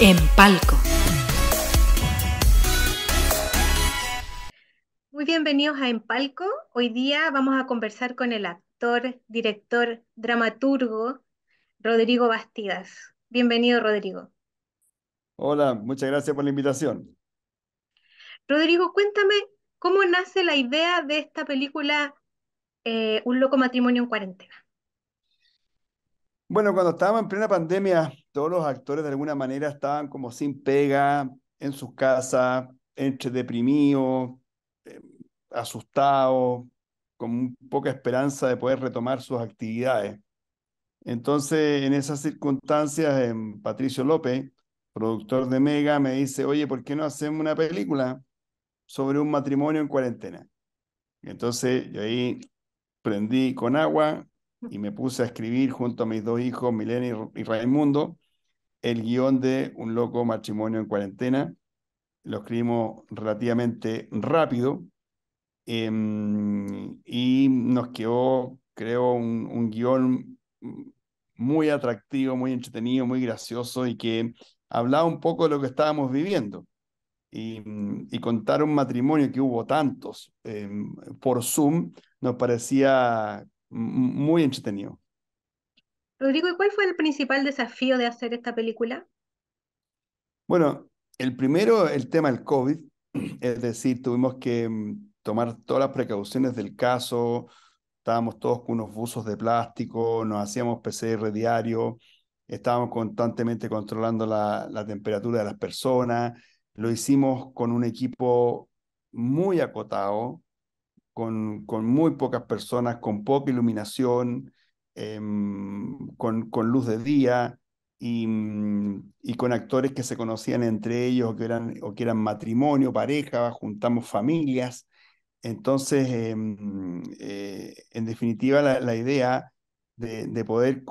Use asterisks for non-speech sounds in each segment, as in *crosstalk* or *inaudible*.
en Palco. Muy bienvenidos a Palco. Hoy día vamos a conversar con el actor, director, dramaturgo Rodrigo Bastidas. Bienvenido, Rodrigo. Hola, muchas gracias por la invitación. Rodrigo, cuéntame cómo nace la idea de esta película eh, Un loco matrimonio en cuarentena. Bueno, cuando estábamos en plena pandemia, todos los actores de alguna manera estaban como sin pega, en sus casas, entre deprimidos, eh, asustados, con poca esperanza de poder retomar sus actividades. Entonces, en esas circunstancias, eh, Patricio López, productor de Mega, me dice, oye, ¿por qué no hacemos una película sobre un matrimonio en cuarentena? Entonces, yo ahí prendí con agua, y me puse a escribir junto a mis dos hijos, Milena y Raimundo, el guión de Un loco matrimonio en cuarentena. Lo escribimos relativamente rápido em, y nos quedó, creo, un, un guión muy atractivo, muy entretenido, muy gracioso y que hablaba un poco de lo que estábamos viviendo. Y, contar un matrimonio que hubo tantos em, por Zoom nos parecía muy entretenido. Rodrigo, ¿y cuál fue el principal desafío de hacer esta película? Bueno, el primero, el tema del COVID, *clears throat* es decir, tuvimos que mm, tomar todas las precauciones del caso, estábamos todos con unos buzos de plástico, nos hacíamos PCR diario, estábamos constantemente controlando la, la temperatura de las personas, lo hicimos con un equipo muy acotado, con, muy pocas personas, con poca iluminación, em, con, luz de día mm, y, con actores que se conocían entre ellos o que eran, o que eran matrimonio, pareja, juntamos familias. Entonces, em, eh, en definitiva, la, idea de, de, poder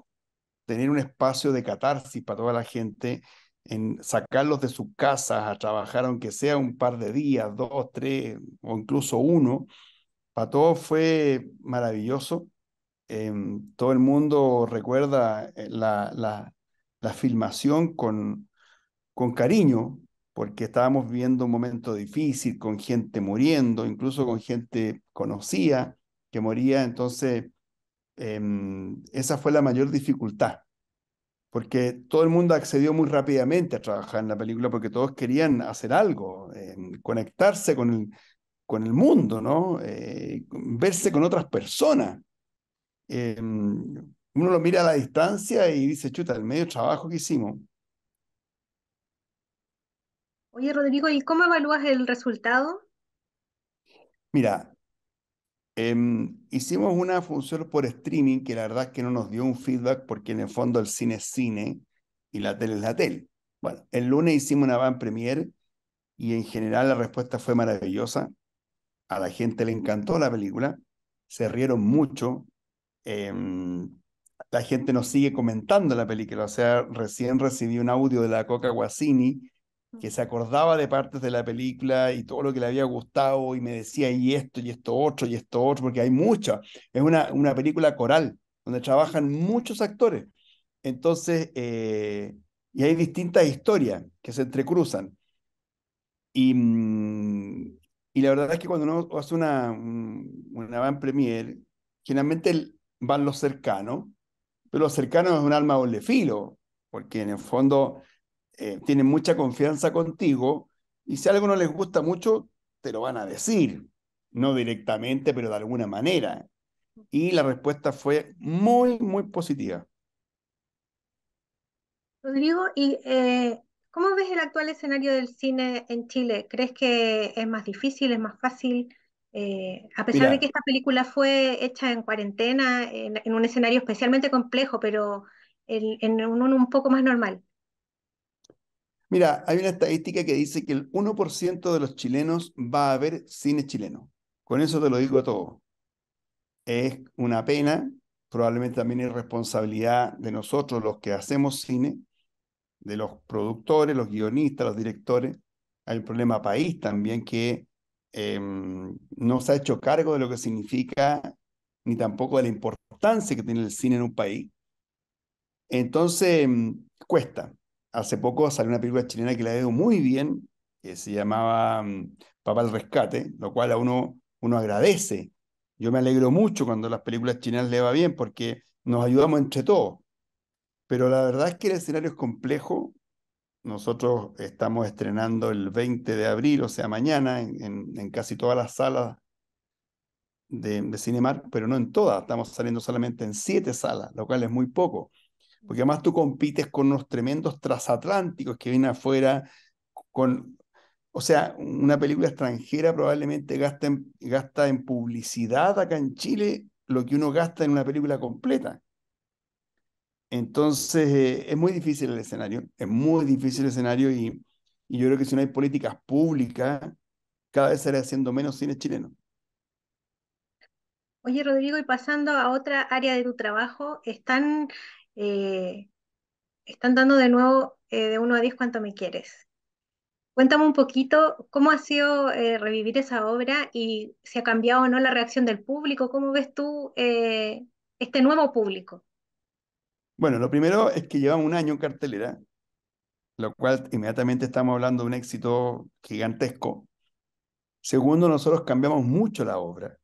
tener un espacio de catarsis para toda la gente, en sacarlos de sus casas a trabajar, aunque sea un par de días, dos, tres o incluso uno, para todos fue maravilloso. Em, todo el mundo recuerda eh, la, filmación con, cariño, porque estábamos viviendo un momento difícil, con gente muriendo, incluso con gente conocida que moría. Entonces, em, esa fue la mayor dificultad, porque todo el mundo accedió muy rápidamente a trabajar en la película, porque todos querían hacer algo, em, conectarse con el, con el mundo, ¿no? Eh, verse con otras personas. Em, uno lo mira a la distancia y dice, chuta, el medio trabajo que hicimos. Oye, Rodrigo, ¿y cómo evalúas el resultado? Mira, em, hicimos una función por streaming que la verdad es que no nos dio un feedback porque en el fondo el cine es cine y la tele es la tele. Bueno, el lunes hicimos una van premier y en general la respuesta fue maravillosa. A la gente le encantó la película, se rieron mucho. Em, la gente nos sigue comentando la película. O sea, recién recibí un audio de la Coca Guasini que se acordaba de partes de la película y todo lo que le había gustado y me decía y esto y esto otro y esto otro, porque hay mucho Es una, una película coral donde trabajan muchos actores. Entonces, eh, y hay distintas historias que se entrecruzan. Y, mm, y la verdad es que cuando uno hace una, una van premier, generalmente van los cercanos, pero los cercanos es un alma doble filo, porque en el fondo eh, tienen mucha confianza contigo y si algo no les gusta mucho, te lo van a decir, no directamente, pero de alguna manera. Y la respuesta fue muy, muy positiva. Rodrigo, y eh, ¿Cómo ves el actual escenario del cine en Chile? ¿Crees que es más difícil, es más fácil? Eh, a pesar de que esta película fue hecha en cuarentena, en, un escenario especialmente complejo, pero en uno un poco más normal. Mira, hay una estadística que dice que el 1% de los chilenos va a ver cine chileno. Con eso te lo digo a todo. Es una pena, probablemente también es responsabilidad de nosotros los que hacemos cine, de los productores, los guionistas, los directores. Hay un problema país también que em, no se ha hecho cargo de lo que significa ni tampoco de la importancia que tiene el cine en un país. Entonces, em, cuesta. Hace poco salió una película chilena que la veo muy bien, que se llamaba em, Papá el Rescate, lo cual a uno, uno agradece. Yo me alegro mucho cuando las películas chilenas le va bien porque nos ayudamos entre todos. Pero la verdad es que el escenario es complejo. Nosotros estamos estrenando el 20 de abril, o sea, mañana, en, casi todas las salas de, de Cinemark, pero no en todas. Estamos saliendo solamente en siete salas, lo cual es muy poco. Porque además tú compites con unos tremendos transatlánticos que vienen afuera, con, o sea, una película extranjera probablemente gasta gasta en publicidad acá en Chile lo que uno gasta en una película completa. Entonces, eh, es muy difícil el escenario, es muy difícil el escenario y, yo creo que si no hay políticas públicas, cada vez estaré haciendo menos cine chileno. Oye, Rodrigo, y pasando a otra área de tu trabajo, están, eh, están dando de nuevo eh, de uno a 10 cuánto me quieres. Cuéntame un poquito cómo ha sido revivir esa obra y si ha cambiado o no la reacción del público, cómo ves tú este nuevo público. Bueno, lo primero es que llevamos un año en cartelera, lo cual inmediatamente estamos hablando de un éxito gigantesco. Segundo, nosotros cambiamos mucho la obra,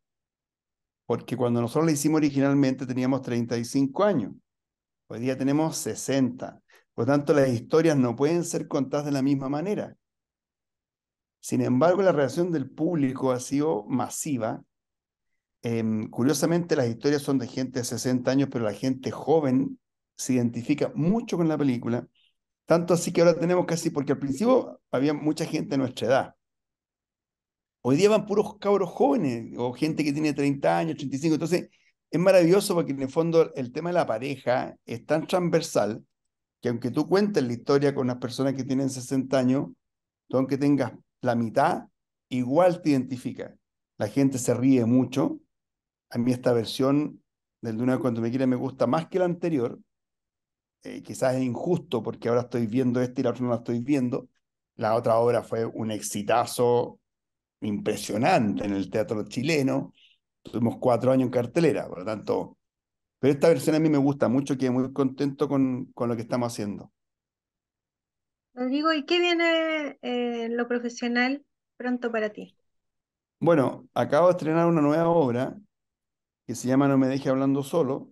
porque cuando nosotros la hicimos originalmente teníamos 35 años, hoy día tenemos 60. Por lo tanto, las historias no pueden ser contadas de la misma manera. Sin embargo, la reacción del público ha sido masiva. Em, curiosamente, las historias son de gente de 60 años, pero la gente joven se identifica mucho con la película, tanto así que ahora tenemos casi, porque al principio había mucha gente de nuestra edad. Hoy día van puros cabros jóvenes o gente que tiene 30 años, 35. Entonces, es maravilloso porque en el fondo el tema de la pareja es tan transversal que aunque tú cuentes la historia con las personas que tienen 60 años, tú aunque tengas la mitad, igual te identifica. La gente se ríe mucho. A mí esta versión del de cuando me quiere me gusta más que la anterior, eh, quizás es injusto porque ahora estoy viendo este y la otra no la estoy viendo. La otra obra fue un exitazo impresionante en el teatro chileno. Tuvimos cuatro años en cartelera, por lo tanto. Pero esta versión a mí me gusta mucho, quedé muy contento con, con lo que estamos haciendo. digo ¿y qué viene eh, en lo profesional pronto para ti? Bueno, acabo de estrenar una nueva obra que se llama No me deje hablando solo,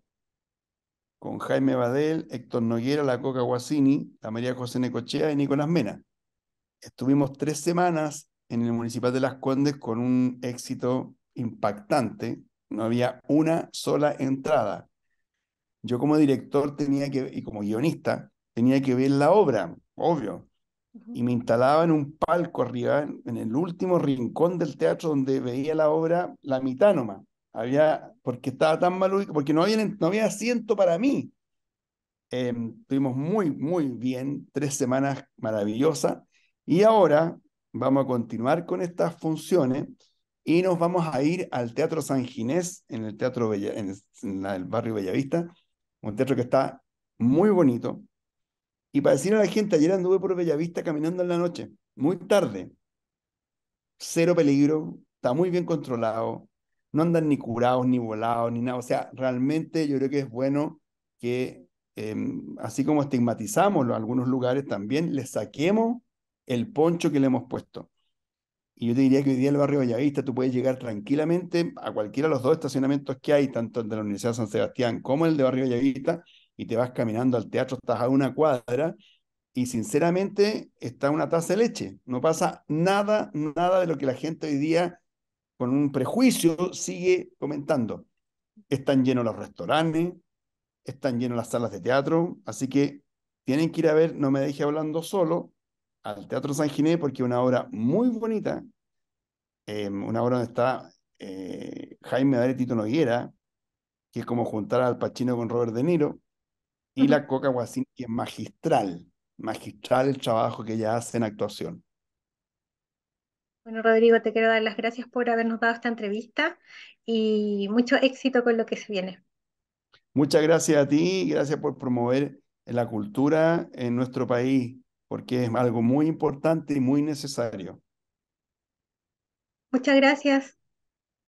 con Jaime Badel, Héctor Noguera, la Coca Guasini, la María José Necochea y Nicolás Mena. Estuvimos tres semanas en el Municipal de Las Condes con un éxito impactante. No había una sola entrada. Yo como director tenía que, y como guionista, tenía que ver la obra, obvio. Y me instalaba en un palco arriba, en el último rincón del teatro donde veía la obra la mitad había, porque estaba tan mal porque no había, no había asiento para mí. Em, estuvimos muy, muy bien, tres semanas maravillosas. Y ahora vamos a continuar con estas funciones y nos vamos a ir al Teatro San Ginés, en el Teatro en el, en el barrio Bellavista, un teatro que está muy bonito. Y para decirle a la gente, ayer anduve por Bellavista caminando en la noche, muy tarde. Cero peligro, está muy bien controlado, no andan ni curados, ni volados, ni nada. O sea, realmente yo creo que es bueno que, em, así como estigmatizamos a algunos lugares, también les saquemos el poncho que le hemos puesto. Y yo te diría que hoy día en el barrio Vallavista tú puedes llegar tranquilamente a cualquiera de los dos estacionamientos que hay, tanto el de la Universidad de San Sebastián como el de barrio Vallavista, y te vas caminando al teatro, estás a una cuadra, y sinceramente está una taza de leche. No pasa nada, nada de lo que la gente hoy día con un prejuicio, sigue comentando. Están llenos los restaurantes, están llenos las salas de teatro, así que tienen que ir a ver No me deje hablando solo al Teatro San Ginés porque es una obra muy bonita, em, una obra donde está eh, Jaime Adel Noguera, que es como juntar al Pachino con Robert De Niro, y la Coca Guacín, que es magistral, magistral el trabajo que ella hace en actuación. Bueno, Rodrigo, te quiero dar las gracias por habernos dado esta entrevista y mucho éxito con lo que se viene. Muchas gracias a ti, y gracias por promover la cultura en nuestro país, porque es algo muy importante y muy necesario. Muchas gracias.